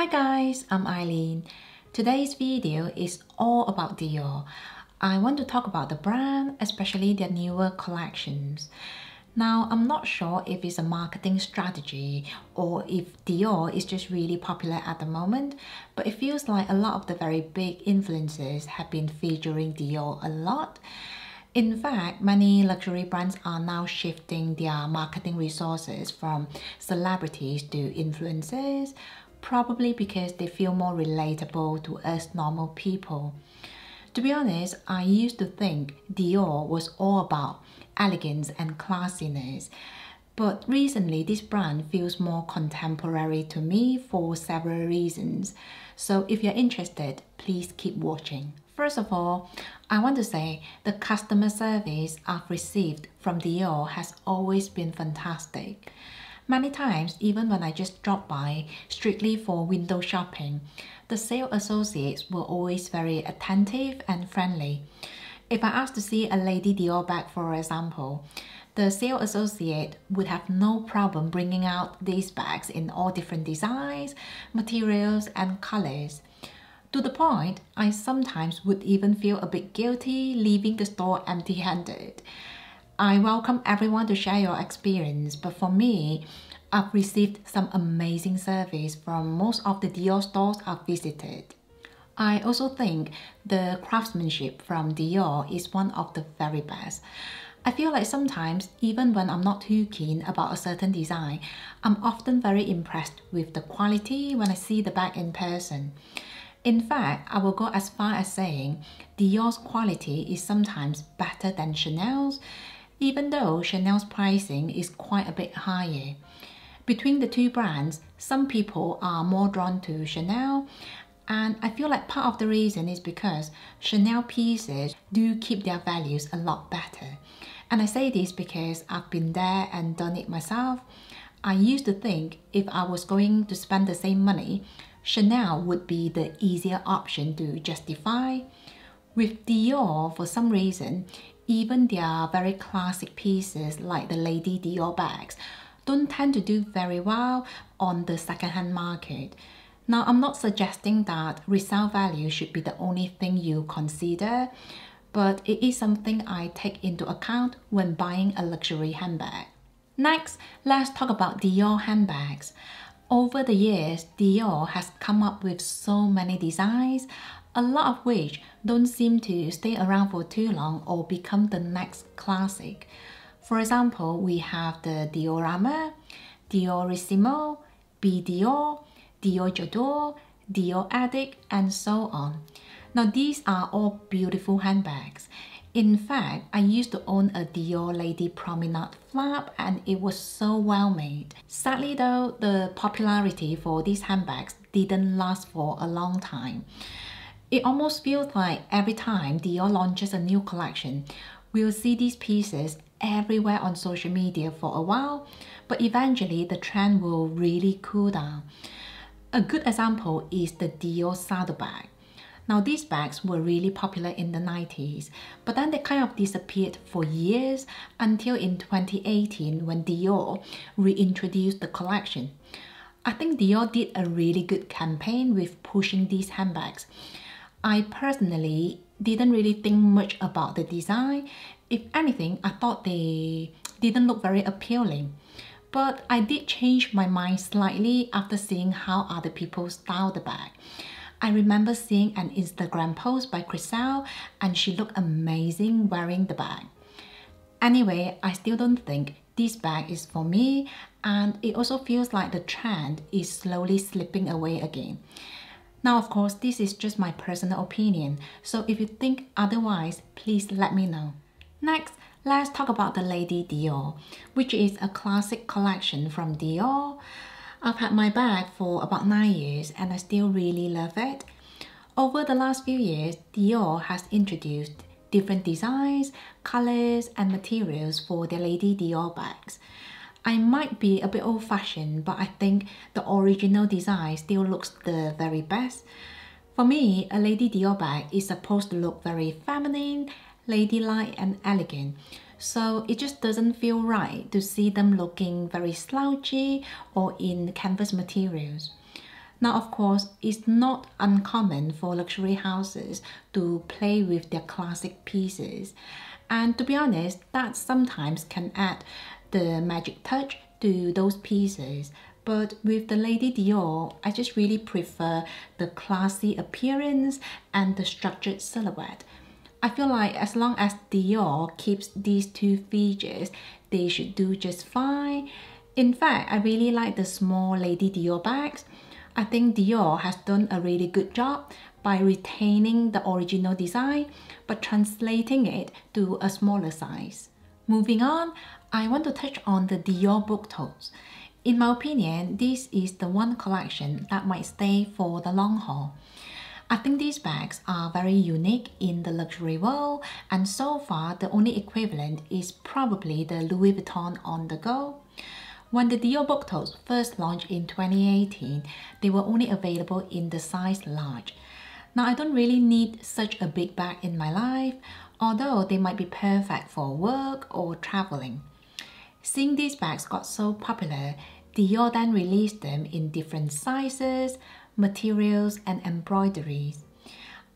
Hi guys, I'm Eileen. Today's video is all about Dior. I want to talk about the brand, especially their newer collections. Now, I'm not sure if it's a marketing strategy or if Dior is just really popular at the moment, but it feels like a lot of the very big influencers have been featuring Dior a lot. In fact, many luxury brands are now shifting their marketing resources from celebrities to influencers probably because they feel more relatable to us normal people. To be honest, I used to think Dior was all about elegance and classiness, but recently this brand feels more contemporary to me for several reasons. So if you're interested, please keep watching. First of all, I want to say the customer service I've received from Dior has always been fantastic. Many times, even when I just drop by strictly for window shopping, the sale associates were always very attentive and friendly. If I asked to see a Lady Dior bag, for example, the sale associate would have no problem bringing out these bags in all different designs, materials, and colors. To the point, I sometimes would even feel a bit guilty leaving the store empty handed. I welcome everyone to share your experience, but for me, I've received some amazing service from most of the Dior stores I've visited. I also think the craftsmanship from Dior is one of the very best. I feel like sometimes, even when I'm not too keen about a certain design, I'm often very impressed with the quality when I see the bag in person. In fact, I will go as far as saying Dior's quality is sometimes better than Chanel's, even though Chanel's pricing is quite a bit higher. Between the two brands, some people are more drawn to Chanel and I feel like part of the reason is because Chanel pieces do keep their values a lot better. And I say this because I've been there and done it myself. I used to think if I was going to spend the same money, Chanel would be the easier option to justify. With Dior, for some reason, even their very classic pieces like the Lady Dior bags don't tend to do very well on the secondhand market. Now, I'm not suggesting that resale value should be the only thing you consider, but it is something I take into account when buying a luxury handbag. Next, let's talk about Dior handbags. Over the years, Dior has come up with so many designs, a lot of which don't seem to stay around for too long or become the next classic. For example, we have the Diorama, Diorissimo, B Dior Jador, Dior Addict, and so on. Now these are all beautiful handbags. In fact, I used to own a Dior Lady Promenade flap and it was so well made. Sadly though, the popularity for these handbags didn't last for a long time. It almost feels like every time Dior launches a new collection, we'll see these pieces everywhere on social media for a while, but eventually the trend will really cool down. A good example is the Dior saddle bag. Now these bags were really popular in the 90s, but then they kind of disappeared for years until in 2018 when Dior reintroduced the collection. I think Dior did a really good campaign with pushing these handbags I personally didn't really think much about the design. If anything, I thought they didn't look very appealing. But I did change my mind slightly after seeing how other people style the bag. I remember seeing an Instagram post by Chriselle and she looked amazing wearing the bag. Anyway, I still don't think this bag is for me and it also feels like the trend is slowly slipping away again. Now, of course, this is just my personal opinion, so if you think otherwise, please let me know. Next, let's talk about the Lady Dior, which is a classic collection from Dior. I've had my bag for about 9 years and I still really love it. Over the last few years, Dior has introduced different designs, colors, and materials for their Lady Dior bags. I might be a bit old-fashioned, but I think the original design still looks the very best. For me, a Lady Dior bag is supposed to look very feminine, ladylike and elegant. So it just doesn't feel right to see them looking very slouchy or in canvas materials. Now, of course, it's not uncommon for luxury houses to play with their classic pieces. And to be honest, that sometimes can add the magic touch to those pieces. But with the Lady Dior, I just really prefer the classy appearance and the structured silhouette. I feel like as long as Dior keeps these two features, they should do just fine. In fact, I really like the small Lady Dior bags. I think Dior has done a really good job by retaining the original design but translating it to a smaller size. Moving on, I want to touch on the Dior book totes. In my opinion, this is the one collection that might stay for the long haul. I think these bags are very unique in the luxury world and so far the only equivalent is probably the Louis Vuitton on the go. When the Dior Boctos first launched in 2018, they were only available in the size large. Now I don't really need such a big bag in my life, although they might be perfect for work or traveling. Since these bags got so popular, Dior then released them in different sizes, materials and embroideries.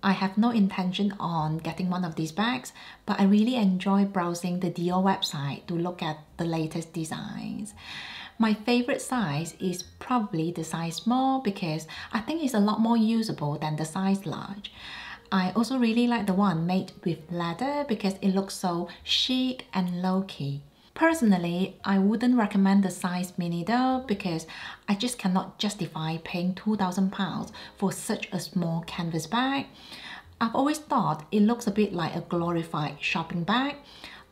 I have no intention on getting one of these bags, but I really enjoy browsing the Dior website to look at the latest designs. My favorite size is probably the size small because I think it's a lot more usable than the size large. I also really like the one made with leather because it looks so chic and low-key. Personally, I wouldn't recommend the size mini though because I just cannot justify paying 2000 pounds for such a small canvas bag. I've always thought it looks a bit like a glorified shopping bag,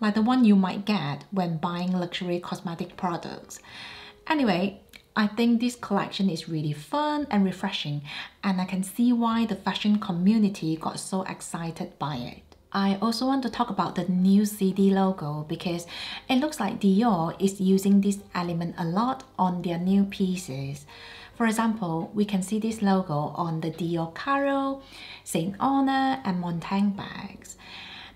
like the one you might get when buying luxury cosmetic products. Anyway, I think this collection is really fun and refreshing and I can see why the fashion community got so excited by it. I also want to talk about the new CD logo because it looks like Dior is using this element a lot on their new pieces. For example, we can see this logo on the Dior Caro, St. Honor and Montaigne bags.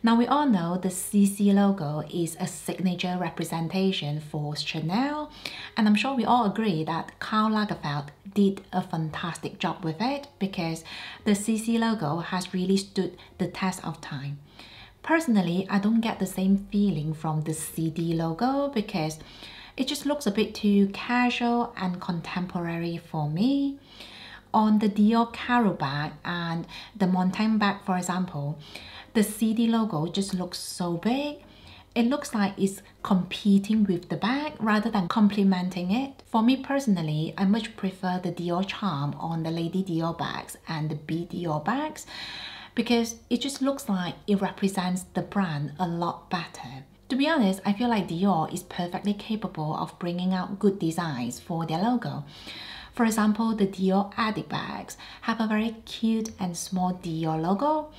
Now we all know the CC logo is a signature representation for Chanel and I'm sure we all agree that Karl Lagerfeld did a fantastic job with it because the CC logo has really stood the test of time. Personally, I don't get the same feeling from the CD logo because it just looks a bit too casual and contemporary for me. On the Dior Caro bag and the Montaigne bag, for example, the CD logo just looks so big. It looks like it's competing with the bag rather than complementing it. For me personally, I much prefer the Dior charm on the Lady Dior bags and the B Dior bags because it just looks like it represents the brand a lot better. To be honest, I feel like Dior is perfectly capable of bringing out good designs for their logo. For example, the Dior Addict bags have a very cute and small Dior logo.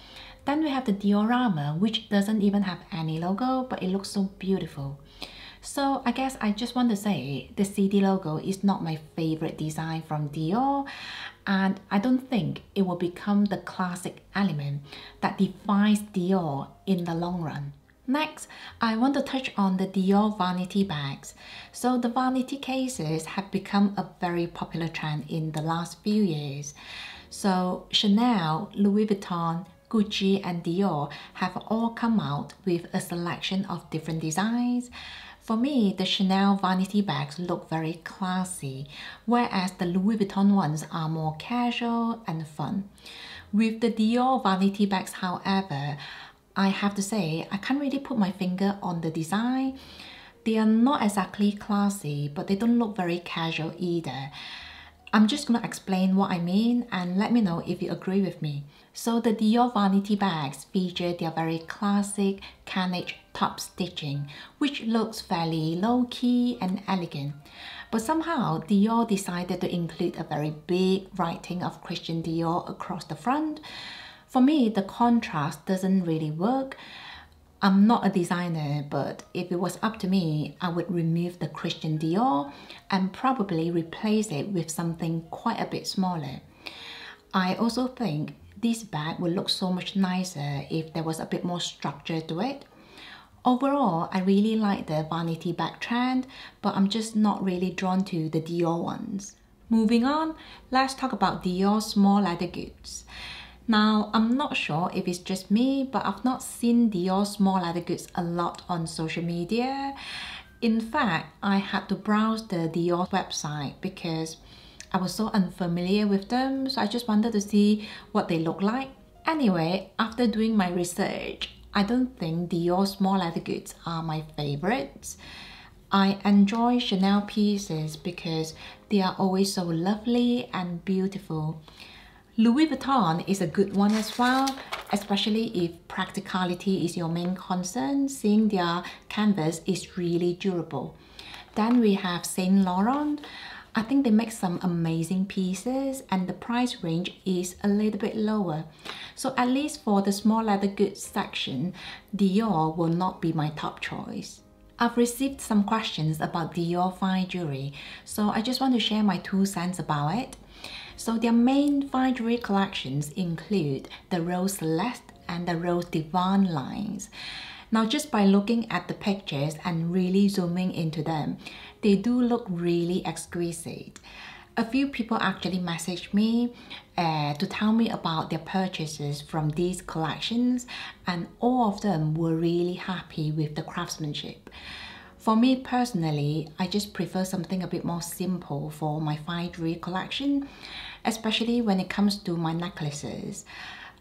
Then we have the Diorama, which doesn't even have any logo, but it looks so beautiful. So I guess I just want to say the CD logo is not my favorite design from Dior and I don't think it will become the classic element that defines Dior in the long run. Next, I want to touch on the Dior vanity bags. So the vanity cases have become a very popular trend in the last few years. So Chanel, Louis Vuitton, Gucci and Dior have all come out with a selection of different designs for me, the Chanel vanity bags look very classy, whereas the Louis Vuitton ones are more casual and fun. With the Dior vanity bags, however, I have to say, I can't really put my finger on the design. They are not exactly classy, but they don't look very casual either. I'm just going to explain what I mean and let me know if you agree with me. So the Dior vanity bags feature their very classic carnage top stitching, which looks fairly low-key and elegant. But somehow, Dior decided to include a very big writing of Christian Dior across the front. For me, the contrast doesn't really work. I'm not a designer, but if it was up to me, I would remove the Christian Dior and probably replace it with something quite a bit smaller. I also think this bag would look so much nicer if there was a bit more structure to it. Overall, I really like the vanity bag trend, but I'm just not really drawn to the Dior ones. Moving on, let's talk about Dior small leather goods. Now, I'm not sure if it's just me, but I've not seen Dior small leather goods a lot on social media. In fact, I had to browse the Dior website because I was so unfamiliar with them, so I just wanted to see what they look like. Anyway, after doing my research, I don't think Dior small leather goods are my favorites. I enjoy Chanel pieces because they are always so lovely and beautiful. Louis Vuitton is a good one as well, especially if practicality is your main concern, seeing their canvas is really durable. Then we have Saint Laurent. I think they make some amazing pieces and the price range is a little bit lower. So at least for the small leather goods section, Dior will not be my top choice. I've received some questions about Dior fine jewelry, so I just want to share my two cents about it. So their main fine jewelry collections include the Rose Celeste and the Rose Divine lines. Now just by looking at the pictures and really zooming into them, they do look really exquisite. A few people actually messaged me uh, to tell me about their purchases from these collections and all of them were really happy with the craftsmanship. For me personally, I just prefer something a bit more simple for my fine jewelry collection, especially when it comes to my necklaces.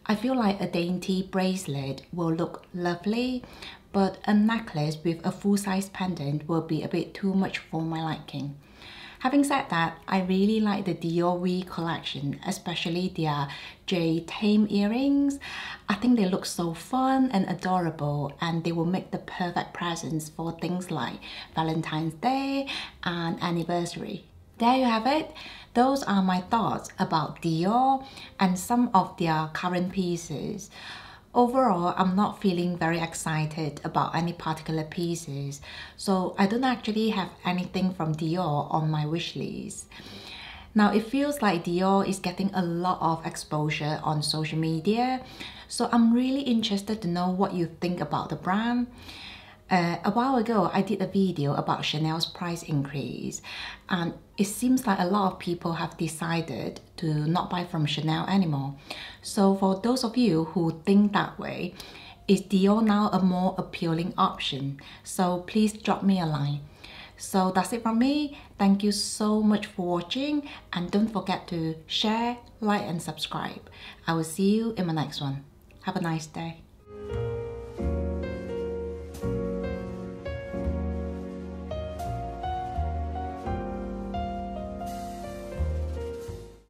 I feel like a dainty bracelet will look lovely, but a necklace with a full-size pendant will be a bit too much for my liking. Having said that, I really like the Dior collection, especially their J Tame earrings. I think they look so fun and adorable and they will make the perfect presents for things like Valentine's Day and anniversary. There you have it. Those are my thoughts about Dior and some of their current pieces. Overall, I'm not feeling very excited about any particular pieces, so I don't actually have anything from Dior on my wish list. Now it feels like Dior is getting a lot of exposure on social media, so I'm really interested to know what you think about the brand. Uh, a while ago, I did a video about Chanel's price increase, and it seems like a lot of people have decided to not buy from Chanel anymore. So, for those of you who think that way, is Dior now a more appealing option? So, please drop me a line. So, that's it from me. Thank you so much for watching, and don't forget to share, like, and subscribe. I will see you in my next one. Have a nice day.